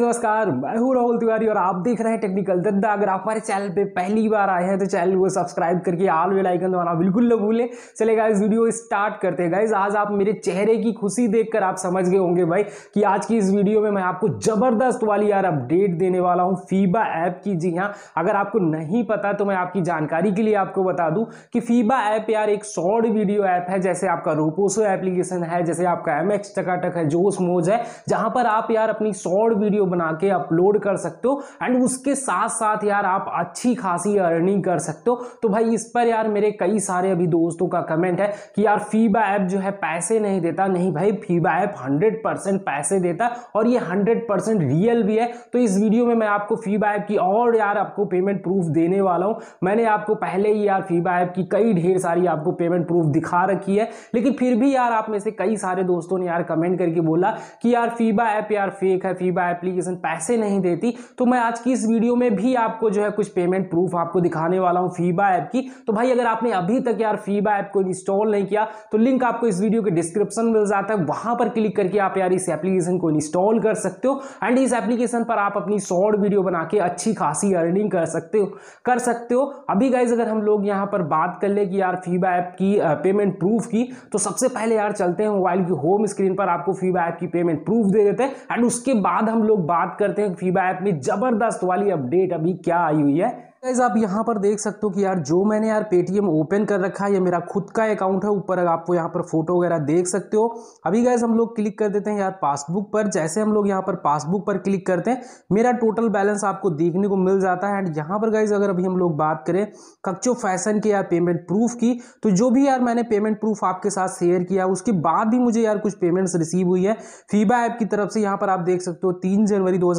guys नमस्कार मैं हूँ राहुल तिवारी और आप देख रहे हैं टेक्निकल दद्दा अगर आप हमारे चैनल पे पहली बार आए हैं तो चैनल को सब्सक्राइब करके आल वेल आइकन दबाना बिल्कुल न भूलें चले गाइज वीडियो स्टार्ट करते हैं गाइज आज आप मेरे चेहरे की खुशी देखकर आप समझ गए होंगे भाई कि आज की इस वीडियो में मैं आपको ज़बरदस्त वाली यार अपडेट देने वाला हूँ फीबा ऐप की जी हाँ अगर आपको नहीं पता तो मैं आपकी जानकारी के लिए आपको बता दूँ कि फीबा ऐप यार एक शॉर्ट वीडियो ऐप है जैसे आपका रोपोसो एप्लीकेशन है जैसे आपका एम एक्स है जोश मोज है जहाँ पर आप यार अपनी शॉर्ट वीडियो बना के अपलोड कर सकते हो एंड उसके साथ साथ यार आप अच्छी खासी अर्निंग कर सकते हो तो भाई इस पर यार मेरे कई सारे अभी दोस्तों का कमेंट है कि यार फीबा ऐप जो है पैसे नहीं देता नहीं भाई फीबा ऐप हंड्रेड पैसे देता और ये हंड्रेड रियल भी है तो इस वीडियो में मैं आपको फीबा ऐप की और यार आपको पेमेंट प्रूफ देने वाला हूँ मैंने आपको पहले ही यार फीबा ऐप की कई ढेर सारी आपको पेमेंट प्रूफ दिखा रखी है लेकिन फिर भी यार आप में से कई सारे दोस्तों ने यार कमेंट करके बोला कि यार फीबा ऐप यार फेक है फीबा ऐप प्लीज एप्लीकेशन पैसे नहीं देती तो मैं आज की इस वीडियो में भी आपको जो है कुछ पेमेंट प्रूफ आपको दिखाने वाला हूँ फीबा ऐप की तो भाई अगर आपने अभी तक यार फीबा ऐप को इंस्टॉल नहीं किया तो लिंक आपको इस वीडियो के डिस्क्रिप्शन मिल जाता है वहाँ पर क्लिक करके आप यार इस एप्लीकेशन को इंस्टॉल कर सकते हो एंड इस एप्लीकेशन पर आप अपनी शॉर्ट वीडियो बना के अच्छी खासी अर्निंग कर सकते हो कर सकते हो अभी गाइज अगर हम लोग यहाँ पर बात कर ले कि यार फीबा ऐप की पेमेंट प्रूफ की तो सबसे पहले यार चलते हैं मोबाइल की होम स्क्रीन पर आपको फीबा ऐप की पेमेंट प्रूफ दे देते हैं एंड उसके बाद हम लोग बात करते हैं फीबा ऐप में ज़बरदस्त वाली अपडेट अभी क्या आई हुई है गाइज आप यहाँ पर देख सकते हो कि यार जो मैंने यार पेटीएम ओपन कर रखा है ये मेरा खुद का अकाउंट है ऊपर आपको यहाँ पर फोटो वगैरह देख सकते हो अभी गाइज हम लोग क्लिक कर देते हैं यार पासबुक पर जैसे हम लोग यहाँ पर पासबुक पर क्लिक करते हैं मेरा टोटल बैलेंस आपको देखने को मिल जाता है एंड यहाँ पर गाइज अगर अभी हम लोग बात करें कक्चो फैशन के यार पेमेंट प्रूफ की तो जो भी यार मैंने पेमेंट प्रूफ आपके साथ शेयर किया उसके बाद भी मुझे यार कुछ पेमेंट्स रिसीव हुई है फीबा ऐप की तरफ से यहाँ पर आप देख सकते हो तीन जनवरी दो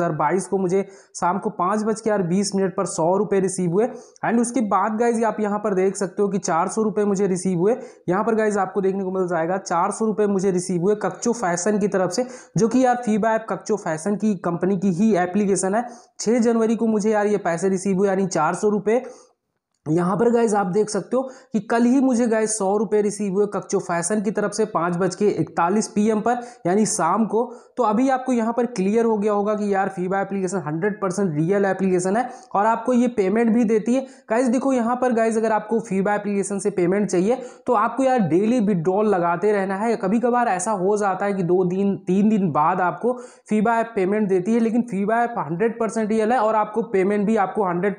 को मुझे शाम को पाँच बज के यार बीस मिनट पर सौ रिसीव हुए एंड उसके बाद गाइज आप यहाँ पर देख सकते हो कि चार सौ रुपये मुझे रिसीव हुए यहाँ पर गाइज आपको देखने को मिल जाएगा चार सौ रुपये मुझे रिसीव हुए कक्चो फैशन की तरफ से जो कि यार फीबा ऐप कक्चो फैशन की कंपनी की ही एप्लीकेशन है छः जनवरी को मुझे यार ये पैसे रिसीव हुए यानी चार सौ रुपये यहाँ पर गाइज आप देख सकते हो कि कल ही मुझे गाइज सौ रुपये रिसीव हुए कक्चो फैशन की तरफ से पाँच बज के इकतालीस पी पर यानी शाम को तो अभी आपको यहाँ पर क्लियर हो गया होगा कि यार फीबा application hundred percent real application है और आपको ये पेमेंट भी देती है गाइज देखो यहाँ पर गाइज अगर आपको फीबा एप्लीकेशन से पेमेंट चाहिए तो आपको यार डेली विड्रॉल लगाते रहना है कभी कभार ऐसा हो जाता है कि दो दिन तीन दिन बाद आपको फीबा ऐप पेमेंट देती है लेकिन फीबा ऐप हंड्रेड रियल है और आपको पेमेंट भी आपको हंड्रेड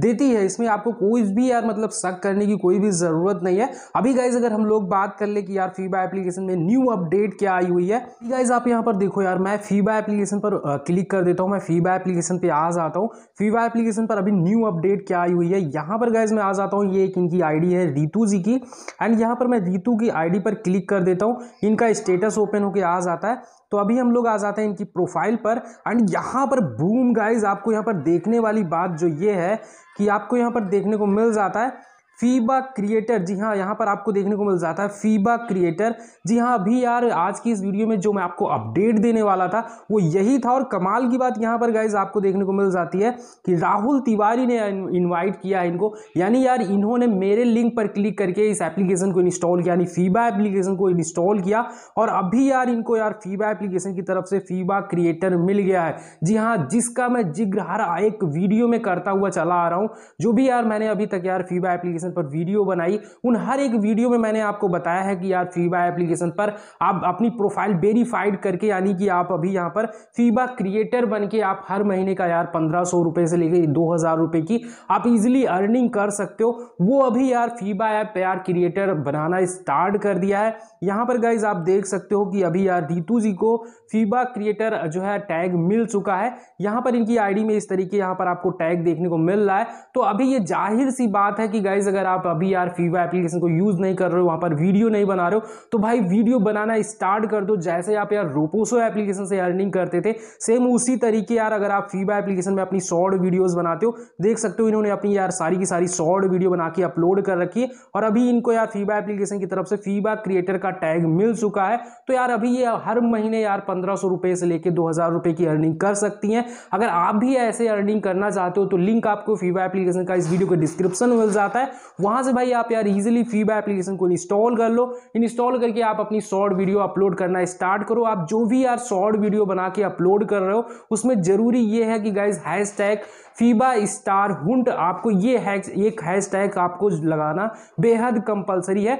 देती है इसमें आपको कोई भी यार मतलब शक करने की कोई भी ज़रूरत नहीं है अभी गाइज अगर हम लोग बात कर ले कि यार फीबा एप्लीकेशन में न्यू अपडेट क्या आई हुई है गाइज आप यहाँ पर देखो यार मैं फीबा एप्लीकेशन पर क्लिक कर देता हूँ मैं फीबा एप्लीकेशन पर आ जाता हूँ फीबा एप्लीकेशन पर अभी न्यू अपडेट क्या आई हुई है यहाँ पर गाइज मैं आ जाता हूँ ये एक इनकी आई है रितु जी की एंड यहाँ पर मैं रितु की आई पर क्लिक कर देता हूँ इनका स्टेटस ओपन होकर आ जाता है तो अभी हम लोग आ जाते हैं इनकी प्रोफाइल पर एंड यहाँ पर बूम गाइज आपको यहाँ पर देखने वाली बात जो ये है कि आपको यहाँ पर देखने को मिल जाता है फीबा क्रिएटर जी हाँ यहाँ पर आपको देखने को मिल जाता है फीबा क्रिएटर जी हाँ अभी यार आज की इस वीडियो में जो मैं आपको अपडेट देने वाला था वो यही था और कमाल की बात यहाँ पर गाइज आपको देखने को मिल जाती है कि राहुल तिवारी ने इनवाइट किया है इनको यानी यार इन्होंने मेरे लिंक पर क्लिक करके इस एप्लीकेशन को इंस्टॉल किया यानी फीबा एप्लीकेशन को इंस्टॉल किया और अभी यार इनको यार फीबा एप्लीकेशन की तरफ से फीबा क्रिएटर मिल गया है जी हाँ जिसका मैं जिग्र हर एक वीडियो में करता हुआ चला आ रहा हूँ जो भी यार मैंने अभी तक यार फीबा एप्लीकेशन एप्लीकेशन पर वीडियो बनाई उन हर एक वीडियो में मैंने आपको बताया है कि यार फीबा एप्लीकेशन पर आप अपनी प्रोफाइल वेरीफाइड करके यानी कि आप अभी यहाँ पर फीबा क्रिएटर बन के आप हर महीने का यार पंद्रह से लेकर दो हज़ार की आप इजिली अर्निंग कर सकते हो वो अभी यार फीबा ऐप यार क्रिएटर बनाना स्टार्ट कर दिया है यहाँ पर गाइज आप देख सकते हो कि अभी यार रितु जी को फीबा क्रिएटर जो है टैग मिल चुका है यहाँ पर इनकी आईडी में इस तरीके यहाँ पर आपको टैग देखने को मिल रहा है तो अभी ये जाहिर सी बात है कि गाइज अगर आप अभी यार फीवा एप्लीकेशन को यूज़ नहीं कर रहे हो वहाँ पर वीडियो नहीं बना रहे हो तो भाई वीडियो बनाना स्टार्ट कर दो जैसे आप यार रोपोसो एप्लीकेशन से अर्निंग करते थे सेम उसी तरीके यार अगर आप फीवा एप्लीकेशन में अपनी शॉर्ट वीडियोज बनाते हो देख सकते हो इन्होंने अपनी यार सारी की सारी शॉर्ट वीडियो बना के अपलोड कर रखी है और अभी इनको यार फीवा एप्लीकेशन की तरफ से फीवा क्रिएटर का टैग मिल चुका है तो यार अभी ये हर महीने यार पंद्रह सौ रुपये से लेकर दो हज़ार रुपये की अर्निंग कर सकती हैं अगर आप भी ऐसे अर्निंग करना चाहते हो तो लिंक आपको फीवा एप्लीकेशन का इस वीडियो के डिस्क्रिप्शन में मिल जाता है वहां से भाई आप यार इजिली फीबा एप्लीकेशन को इंस्टॉल कर लो इंस्टॉल करके आप अपनी शॉर्ट वीडियो अपलोड करना स्टार्ट करो आप जो भी यार शॉर्ट वीडियो बना के अपलोड कर रहे हो उसमें ज़रूरी ये है कि गाइज हैश टैग फीबा स्टार हुंट आपको ये हैश एक हैश टैग आपको लगाना बेहद कंपलसरी है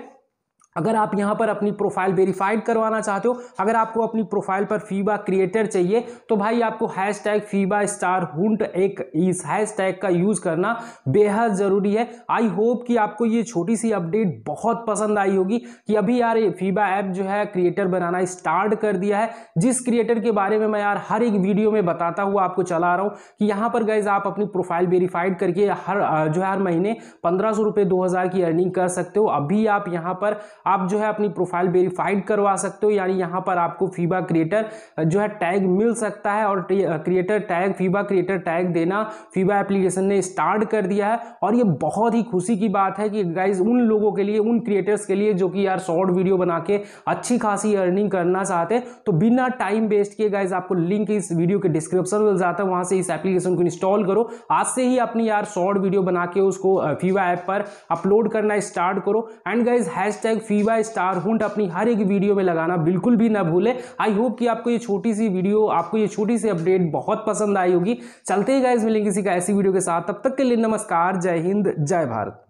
अगर आप यहाँ पर अपनी प्रोफाइल वेरीफाइड करवाना चाहते हो अगर आपको अपनी प्रोफाइल पर फीबा क्रिएटर चाहिए तो भाई आपको हैश टैग फीबा स्टार हुट एक इस हैश टैग का यूज़ करना बेहद ज़रूरी है आई होप कि आपको ये छोटी सी अपडेट बहुत पसंद आई होगी कि अभी यार फीबा ऐप जो है क्रिएटर बनाना स्टार्ट कर दिया है जिस क्रिएटर के बारे में मैं यार हर एक वीडियो में बताता हुआ आपको चला रहा हूँ कि यहाँ पर गैज़ आप अपनी प्रोफाइल वेरीफाइड करके हर जो है हर महीने पंद्रह सौ की अर्निंग कर सकते हो अभी आप यहाँ पर आप जो है अपनी प्रोफाइल वेरीफाइड करवा सकते हो यानी यहाँ पर आपको फीबा क्रिएटर जो है टैग मिल सकता है और क्रिएटर टैग फीबा क्रिएटर टैग देना फीबा एप्लीकेशन ने स्टार्ट कर दिया है और ये बहुत ही खुशी की बात है कि गाइज उन लोगों के लिए उन क्रिएटर्स के लिए जो कि यार शॉर्ट वीडियो बना के अच्छी खासी अर्निंग करना चाहते हैं तो बिना टाइम वेस्ट किए गाइज आपको लिंक इस वीडियो के डिस्क्रिप्शन में जाता है वहाँ से इस एप्लीकेशन को इंस्टॉल करो आज से ही अपनी यार शॉर्ट वीडियो बना के उसको फीवा ऐप पर अपलोड करना स्टार्ट करो एंड गाइज हैश टैग फीवा स्टार हुंट अपनी हर एक वीडियो में लगाना बिल्कुल भी ना भूले आई होप कि आपको ये छोटी सी वीडियो आपको ये छोटी सी अपडेट बहुत पसंद आई होगी चलते ही गाइज मिलेंगे किसी का ऐसी वीडियो के साथ तब तक के लिए नमस्कार जय हिंद जय भारत